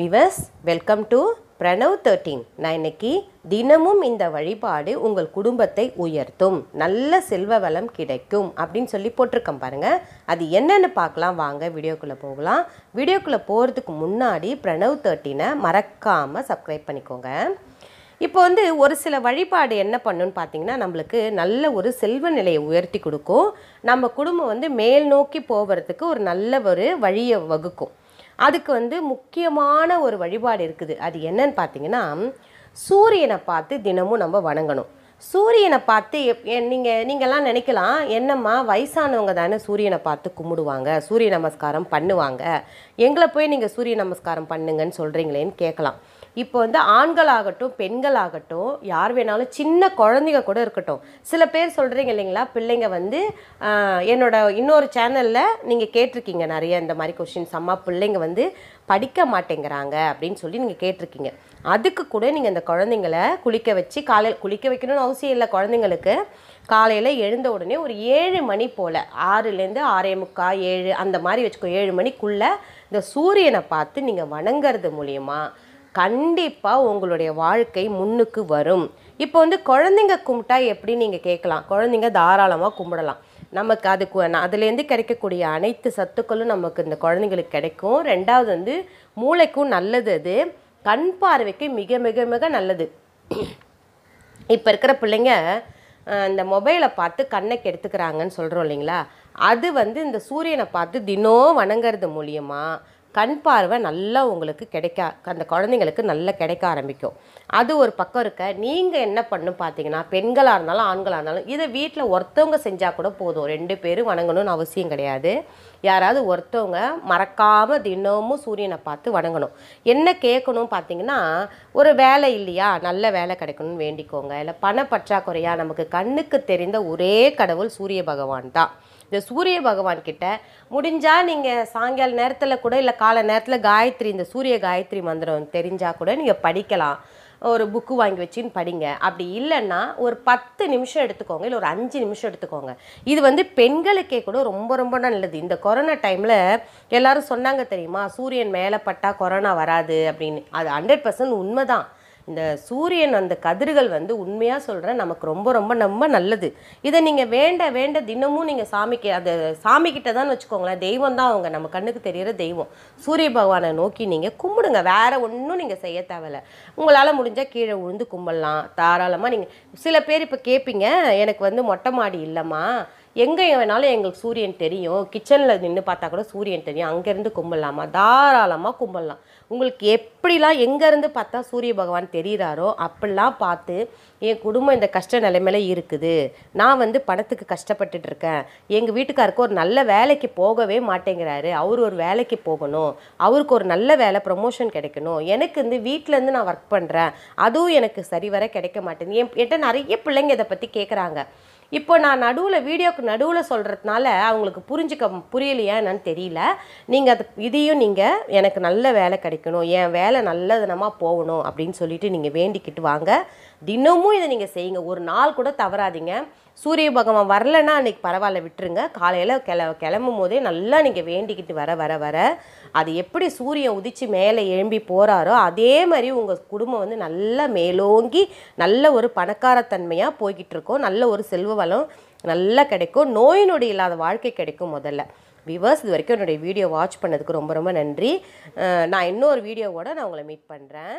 விவஸ் welcome to Pranav thirteen நான் இன்னைக்கு தினமும் இந்த வழிபாடு உங்கள் குடும்பத்தை உயர்த்தும் நல்ல செல்வ வளம் கிடைக்கும் அப்படின்னு சொல்லி போட்டிருக்கேன் பாருங்கள் அது என்னென்னு பார்க்கலாம் வாங்க வீடியோக்குள்ளே போகலாம் வீடியோக்குள்ளே போகிறதுக்கு முன்னாடி பிரணவ் தேர்ட்டினை மறக்காமல் சப்ஸ்கிரைப் பண்ணிக்கோங்க இப்போ வந்து ஒரு சில வழிபாடு என்ன பண்ணுன்னு பார்த்தீங்கன்னா நம்மளுக்கு நல்ல ஒரு செல்வ நிலையை உயர்த்தி கொடுக்கும் நம்ம குடும்பம் வந்து மேல் நோக்கி போகிறதுக்கு ஒரு நல்ல ஒரு வழியை வகுக்கும் அதுக்கு வந்து முக்கியமான ஒரு வழிபாடு இருக்குது அது என்னன்னு பார்த்தீங்கன்னா சூரியனை பார்த்து தினமும் நம்ம வணங்கணும் சூரியனை பார்த்து எப் நீங்கள் நீங்கள்லாம் நினைக்கலாம் என்னம்மா வயசானவங்க தானே சூரியனை பார்த்து கும்பிடுவாங்க சூரிய நமஸ்காரம் பண்ணுவாங்க எங்களை போய் நீங்கள் சூரிய நமஸ்காரம் பண்ணுங்கன்னு சொல்கிறீங்களேன்னு கேட்கலாம் இப்போ வந்து ஆண்களாகட்டும் பெண்களாகட்டும் யார் வேணாலும் சின்ன குழந்தைங்க கூட இருக்கட்டும் சில பேர் சொல்கிறீங்க இல்லைங்களா பிள்ளைங்க வந்து என்னோட இன்னொரு சேனலில் நீங்கள் கேட்டிருக்கீங்க நிறைய இந்த மாதிரி கொஷின்ஸ் அம்மா பிள்ளைங்க வந்து படிக்க மாட்டேங்கிறாங்க அப்படின்னு சொல்லி நீங்கள் கேட்டிருக்கீங்க அதுக்கு கூட நீங்கள் இந்த குழந்தைங்கள குளிக்க வச்சு காலையில் குளிக்க வைக்கணும்னு அவசியம் இல்லை குழந்தைங்களுக்கு காலையில் எழுந்த உடனே ஒரு ஏழு மணி போல் ஆறுலேருந்து ஆறே முக்கால் ஏழு அந்த மாதிரி வச்சுக்கோ ஏழு மணிக்குள்ளே இந்த சூரியனை பார்த்து நீங்கள் வணங்கிறது மூலியமாக கண்டிப்பாக உங்களுடைய வாழ்க்கை முன்னுக்கு வரும் இப்போ வந்து குழந்தைங்க கும்பிட்டா எப்படி நீங்கள் கேட்கலாம் குழந்தைங்க தாராளமாக கும்பிடலாம் நமக்கு அதுக்கு அதுலேருந்து கிடைக்கக்கூடிய அனைத்து சத்துக்களும் நமக்கு இந்த குழந்தைங்களுக்கு கிடைக்கும் ரெண்டாவது வந்து மூளைக்கும் நல்லது அது கண் பார்வைக்கு மிக மிக மிக நல்லது இப்போ இருக்கிற பிள்ளைங்க இந்த மொபைலை பார்த்து கண்ணை கெடுத்துக்கிறாங்கன்னு சொல்கிறோம் இல்லைங்களா அது வந்து இந்த சூரியனை பார்த்து தினம் வணங்குறது மூலியமாக கண் பார்வை நல்லா உங்களுக்கு கிடைக்க அந்த குழந்தைங்களுக்கு நல்லா கிடைக்க ஆரம்பிக்கும் அது ஒரு பக்கம் இருக்க நீங்கள் என்ன பண்ணும் பார்த்தீங்கன்னா பெண்களாக இருந்தாலும் ஆண்களாக இருந்தாலும் இதை வீட்டில் ஒருத்தவங்க செஞ்சால் கூட போதும் ரெண்டு பேரும் வணங்கணும்னு அவசியம் கிடையாது யாராவது ஒருத்தவங்க மறக்காமல் தினமும் சூரியனை பார்த்து வணங்கணும் என்ன கேட்கணும் பார்த்தீங்கன்னா ஒரு வேலை இல்லையா நல்ல வேலை கிடைக்கணும்னு வேண்டிக்கோங்க இல்லை பண பற்றாக்குறையா நமக்கு கண்ணுக்கு தெரிந்த ஒரே கடவுள் சூரிய பகவான் தான் இந்த சூரிய பகவான் கிட்ட முடிஞ்சால் நீங்கள் சாயங்கால நேரத்தில் கூட இல்லை காலை நேரத்தில் காயத்ரி இந்த சூரிய காயத்ரி மந்திரம் தெரிஞ்சால் கூட நீங்கள் படிக்கலாம் ஒரு புக்கு வாங்கி வச்சின்னு படிங்க அப்படி இல்லைன்னா ஒரு பத்து நிமிஷம் எடுத்துக்கோங்க இல்லை ஒரு அஞ்சு நிமிஷம் எடுத்துக்கோங்க இது வந்து பெண்களுக்கே கூட ரொம்ப ரொம்ப நல்லது இந்த கொரோனா டைமில் எல்லோரும் சொன்னாங்க தெரியுமா சூரியன் மேலே பட்டால் கொரோனா வராது அப்படின்னு அது ஹண்ட்ரட் பர்சன்ட் உண்மைதான் இந்த சூரியன் அந்த கதிர்கள் வந்து உண்மையாக சொல்கிறேன் நமக்கு ரொம்ப ரொம்ப ரொம்ப நல்லது இதை நீங்கள் வேண்ட வேண்ட தினமும் நீங்கள் சாமிக்கு அந்த சாமிக்கிட்ட தான் வச்சுக்கோங்களேன் தெய்வம் தான் அவங்க நம்ம கண்ணுக்கு தெரிகிற தெய்வம் சூரிய பகவானை நோக்கி நீங்கள் கும்பிடுங்க வேறு ஒன்றும் நீங்கள் செய்ய தேவையில்ல உங்களால் முடிஞ்சால் கீழே உழுந்து கும்பிடலாம் தாராளமாக நீங்கள் சில பேர் இப்போ கேட்பீங்க எனக்கு வந்து மொட்டை மாடி இல்லைம்மா எங்கே வேணாலும் எங்களுக்கு சூரியன் தெரியும் கிச்சனில் நின்று பார்த்தா கூட சூரியன் தெரியும் அங்கேருந்து கும்பிடலாமா தாராளமாக கும்பிடலாம் உங்களுக்கு எப்படிலாம் எங்கேருந்து பார்த்தா சூரிய பகவான் தெரிகிறாரோ அப்படிலாம் பார்த்து என் குடும்பம் இந்த கஷ்ட நிலைமையில இருக்குது நான் வந்து பணத்துக்கு கஷ்டப்பட்டுட்டு இருக்கேன் எங்கள் வீட்டுக்காருக்கு ஒரு நல்ல வேலைக்கு போகவே மாட்டேங்கிறாரு அவர் ஒரு வேலைக்கு போகணும் அவருக்கு ஒரு நல்ல வேலை ப்ரொமோஷன் கிடைக்கணும் எனக்கு வந்து வீட்டிலேருந்து நான் ஒர்க் பண்ணுறேன் அதுவும் எனக்கு சரிவர கிடைக்க மாட்டேங்குது என் என்கிட்ட நிறைய பிள்ளைங்க இதை பற்றி கேட்குறாங்க இப்போ நான் நடுவில் வீடியோக்கு நடுவில் சொல்கிறதுனால அவங்களுக்கு புரிஞ்சுக்க புரியலையா என்னன்னு தெரியல நீங்கள் அது இதையும் நீங்கள் எனக்கு நல்ல வேலை கிடைக்கணும் என் வேலை நல்லதுனமாக போகணும் அப்படின்னு சொல்லிட்டு நீங்கள் வேண்டிக்கிட்டு வாங்க தினமும் இதை நீங்கள் செய்யுங்க ஒரு நாள் கூட தவறாதீங்க சூரிய பகவான் வரலன்னா அன்றைக்கி பரவாயில்ல விட்டுருங்க காலையில் கிள கிளம்பும் போதே நல்லா நீங்கள் வேண்டிக்கிட்டு வர வர வர அது எப்படி சூரியன் உதித்து மேலே எழும்பி போகிறாரோ அதே மாதிரி உங்கள் குடும்பம் வந்து நல்லா மேலோங்கி நல்ல ஒரு பணக்காரத்தன்மையாக போய்கிட்டு இருக்கோம் நல்ல ஒரு செல்வ வளம் நல்லா கிடைக்கும் நோய் நொடி இல்லாத வாழ்க்கை கிடைக்கும் முதல்ல விவர்ஸ் இது வரைக்கும் என்னுடைய வீடியோ வாட்ச் பண்ணதுக்கு ரொம்ப ரொம்ப நன்றி நான் இன்னொரு கூட நான் உங்களை மீட் பண்ணுறேன்